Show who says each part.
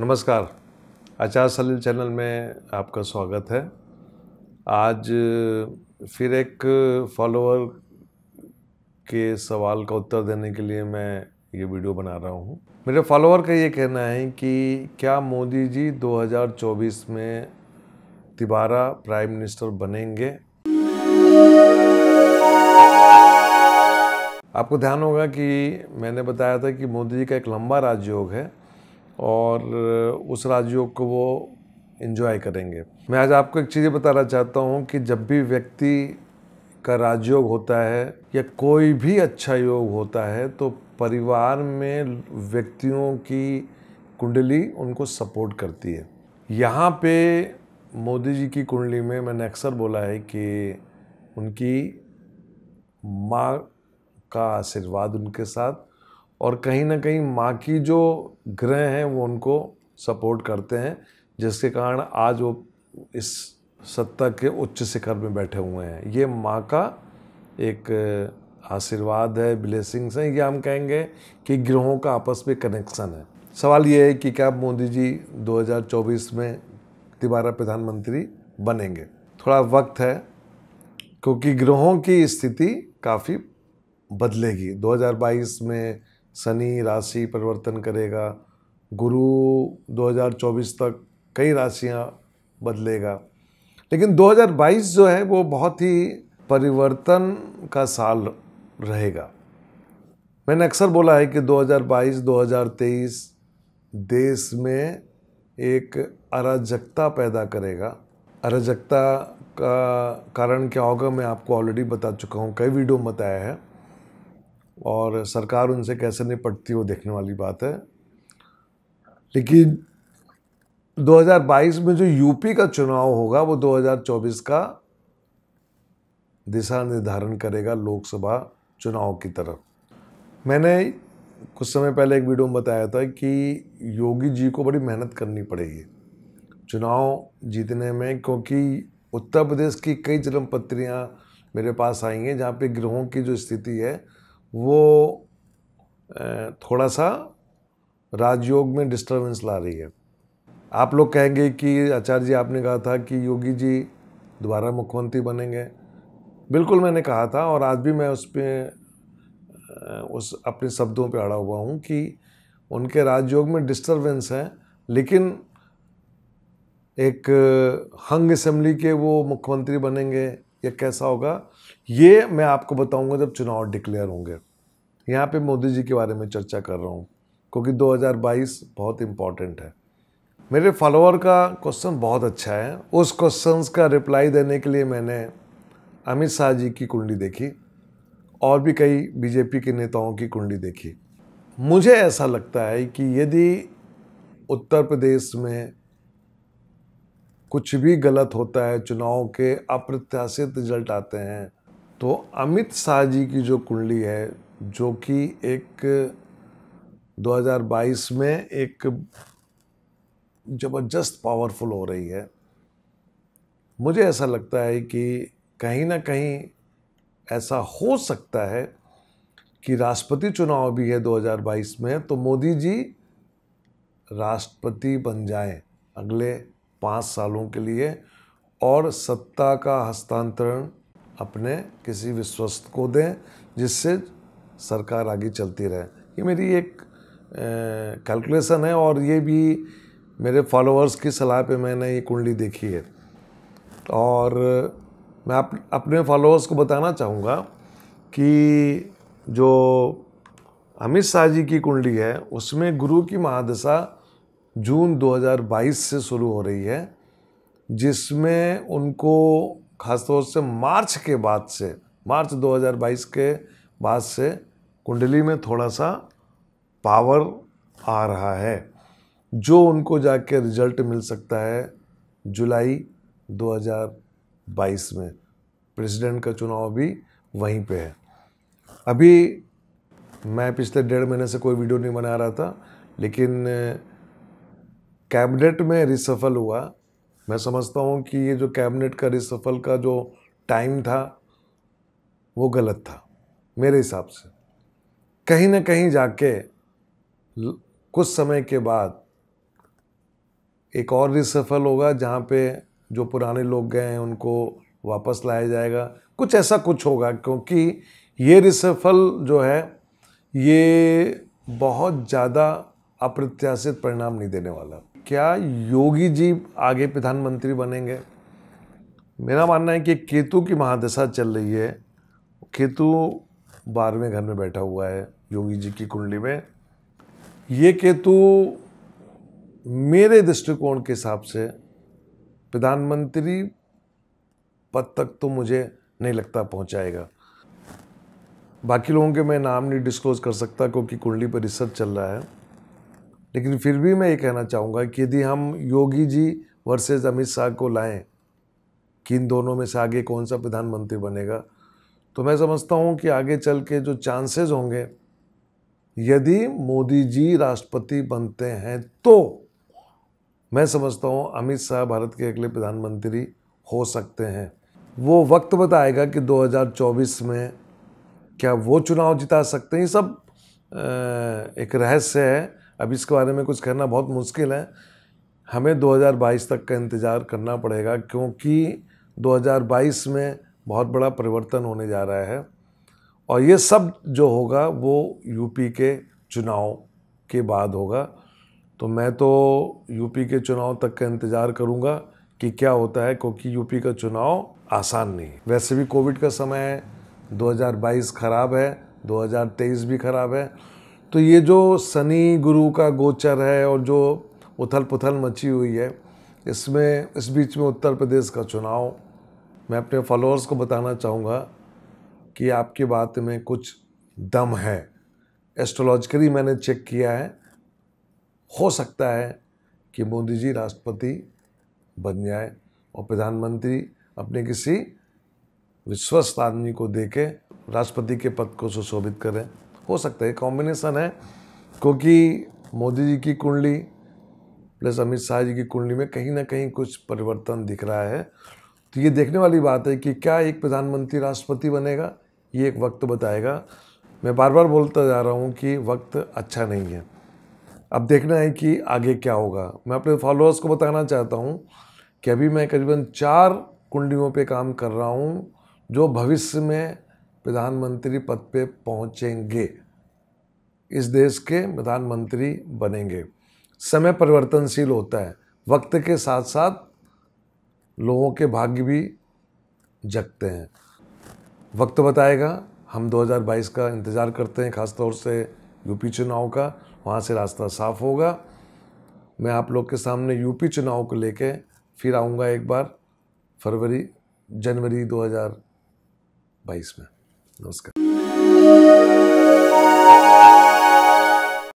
Speaker 1: नमस्कार आचार सलील चैनल में आपका स्वागत है आज फिर एक फॉलोअर के सवाल का उत्तर देने के लिए मैं ये वीडियो बना रहा हूँ मेरे फॉलोअर का ये कहना है कि क्या मोदी जी 2024 में तिबारा प्राइम मिनिस्टर बनेंगे आपको ध्यान होगा कि मैंने बताया था कि मोदी जी का एक लंबा राजयोग है और उस राजयोग को वो इन्जॉय करेंगे मैं आज आपको एक चीज़ बताना चाहता हूँ कि जब भी व्यक्ति का राजयोग होता है या कोई भी अच्छा योग होता है तो परिवार में व्यक्तियों की कुंडली उनको सपोर्ट करती है यहाँ पे मोदी जी की कुंडली में मैंने अक्सर बोला है कि उनकी माँ का आशीर्वाद उनके साथ और कहीं ना कहीं माँ की जो ग्रह हैं वो उनको सपोर्ट करते हैं जिसके कारण आज वो इस सत्ता के उच्च शिखर में बैठे हुए हैं ये माँ का एक आशीर्वाद है ब्लेसिंग्स हैं या हम कहेंगे कि ग्रहों का आपस में कनेक्शन है सवाल ये है कि क्या मोदी जी 2024 में दोबारा प्रधानमंत्री बनेंगे थोड़ा वक्त है क्योंकि ग्रहों की स्थिति काफ़ी बदलेगी 2022 में शनि राशि परिवर्तन करेगा गुरु 2024 तक कई राशियाँ बदलेगा लेकिन 2022 जो है वो बहुत ही परिवर्तन का साल रहेगा मैंने अक्सर बोला है कि 2022-2023 देश में एक अराजकता पैदा करेगा अराजकता का कारण क्या होगा मैं आपको ऑलरेडी बता चुका हूँ कई वीडियो में बताया है और सरकार उनसे कैसे निपटती वो देखने वाली बात है लेकिन 2022 में जो यूपी का चुनाव होगा वो 2024 का दिशा निर्धारण करेगा लोकसभा चुनाव की तरफ मैंने कुछ समय पहले एक वीडियो में बताया था कि योगी जी को बड़ी मेहनत करनी पड़ेगी चुनाव जीतने में क्योंकि उत्तर प्रदेश की कई जन्म पत्रियाँ मेरे पास आई हैं जहाँ पे ग्रहों की जो स्थिति है वो थोड़ा सा राजयोग में डिस्टरबेंस ला रही है आप लोग कहेंगे कि आचार्य जी आपने कहा था कि योगी जी दोबारा मुख्यमंत्री बनेंगे बिल्कुल मैंने कहा था और आज भी मैं उस पर उस अपने शब्दों पे अड़ा हुआ हूँ कि उनके राजयोग में डिस्टरबेंस है लेकिन एक हंग असेंबली के वो मुख्यमंत्री बनेंगे या कैसा होगा ये मैं आपको बताऊंगा जब चुनाव डिक्लेयर होंगे यहाँ पे मोदी जी के बारे में चर्चा कर रहा हूँ क्योंकि 2022 बहुत इम्पॉर्टेंट है मेरे फॉलोअर का क्वेश्चन बहुत अच्छा है उस क्वेश्चंस का रिप्लाई देने के लिए मैंने अमित शाह जी की कुंडली देखी और भी कई बीजेपी के नेताओं की कुंडली देखी मुझे ऐसा लगता है कि यदि उत्तर प्रदेश में कुछ भी गलत होता है चुनाव के अप्रत्याशित रिजल्ट आते हैं तो अमित शाह जी की जो कुंडली है जो कि एक 2022 में एक ज़बरदस्त पावरफुल हो रही है मुझे ऐसा लगता है कि कहीं ना कहीं ऐसा हो सकता है कि राष्ट्रपति चुनाव भी है 2022 में तो मोदी जी राष्ट्रपति बन जाएं अगले पाँच सालों के लिए और सत्ता का हस्तांतरण अपने किसी विश्वस्त को दें जिससे सरकार आगे चलती रहे ये मेरी एक कैलकुलेशन है और ये भी मेरे फॉलोअर्स की सलाह पे मैंने ये कुंडली देखी है और मैं अप, अपने फॉलोअर्स को बताना चाहूँगा कि जो अमित शाह जी की कुंडली है उसमें गुरु की महादशा जून 2022 से शुरू हो रही है जिसमें उनको खासतौर से मार्च के बाद से मार्च 2022 के बाद से कुंडली में थोड़ा सा पावर आ रहा है जो उनको जाके रिजल्ट मिल सकता है जुलाई 2022 में प्रेसिडेंट का चुनाव भी वहीं पे है अभी मैं पिछले डेढ़ महीने से कोई वीडियो नहीं बना रहा था लेकिन कैबिनेट में रिसफल हुआ मैं समझता हूँ कि ये जो कैबिनेट का रिसफल का जो टाइम था वो गलत था मेरे हिसाब से कहीं ना कहीं जाके कुछ समय के बाद एक और रिसफल होगा जहाँ पे जो पुराने लोग गए हैं उनको वापस लाया जाएगा कुछ ऐसा कुछ होगा क्योंकि ये रिसफल जो है ये बहुत ज़्यादा अप्रत्याशित परिणाम नहीं देने वाला क्या योगी जी आगे प्रधानमंत्री बनेंगे मेरा मानना है कि केतु की महादशा चल रही है केतु बारहवें घर में बैठा हुआ है योगी जी की कुंडली में ये केतु मेरे दृष्टिकोण के हिसाब से प्रधानमंत्री पद तक तो मुझे नहीं लगता पहुंचाएगा बाकी लोगों के मैं नाम नहीं डिस्क्लोज कर सकता क्योंकि कुंडली पर रिसर्च चल रहा है लेकिन फिर भी मैं ये कहना चाहूँगा कि यदि हम योगी जी वर्सेज़ अमित शाह को लाएं कि इन दोनों में से आगे कौन सा प्रधानमंत्री बनेगा तो मैं समझता हूँ कि आगे चल के जो चांसेस होंगे यदि मोदी जी राष्ट्रपति बनते हैं तो मैं समझता हूँ अमित शाह भारत के अगले प्रधानमंत्री हो सकते हैं वो वक्त बताएगा कि 2024 में क्या वो चुनाव जिता सकते हैं ये सब एक रहस्य है अब इसके बारे में कुछ करना बहुत मुश्किल है हमें 2022 तक का इंतज़ार करना पड़ेगा क्योंकि 2022 में बहुत बड़ा परिवर्तन होने जा रहा है और ये सब जो होगा वो यूपी के चुनाव के बाद होगा तो मैं तो यूपी के चुनाव तक का इंतज़ार करूँगा कि क्या होता है क्योंकि यूपी का चुनाव आसान नहीं वैसे भी कोविड का समय है 2022 ख़राब है 2023 भी ख़राब है तो ये जो शनि गुरु का गोचर है और जो उथल पुथल मची हुई है इसमें इस बीच में उत्तर प्रदेश का चुनाव मैं अपने फॉलोअर्स को बताना चाहूँगा कि आपकी बात में कुछ दम है एस्ट्रोलॉजिकली मैंने चेक किया है हो सकता है कि मोदी जी राष्ट्रपति बन जाए और प्रधानमंत्री अपने किसी विश्वस्त आदमी को दे के राष्ट्रपति के पद को सुशोभित करें हो सकता है कॉम्बिनेशन है क्योंकि मोदी जी की कुंडली प्लस अमित शाह जी की कुंडली में कहीं ना कहीं कुछ परिवर्तन दिख रहा है तो ये देखने वाली बात है कि क्या एक प्रधानमंत्री राष्ट्रपति बनेगा ये एक वक्त बताएगा मैं बार बार बोलता जा रहा हूँ कि वक्त अच्छा नहीं है अब देखना है कि आगे क्या होगा मैं अपने फॉलोअर्स को बताना चाहता हूँ कि अभी मैं करीबन चार कुंडलियों पे काम कर रहा हूँ जो भविष्य में प्रधानमंत्री पद पे पहुँचेंगे इस देश के प्रधानमंत्री बनेंगे समय परिवर्तनशील होता है वक्त के साथ साथ लोगों के भाग्य भी जगते हैं वक्त बताएगा हम 2022 का इंतज़ार करते हैं ख़ासतौर से यूपी चुनाव का वहाँ से रास्ता साफ होगा मैं आप लोग के सामने यूपी चुनाव को लेके फिर आऊँगा एक बार फरवरी जनवरी 2022 में नमस्कार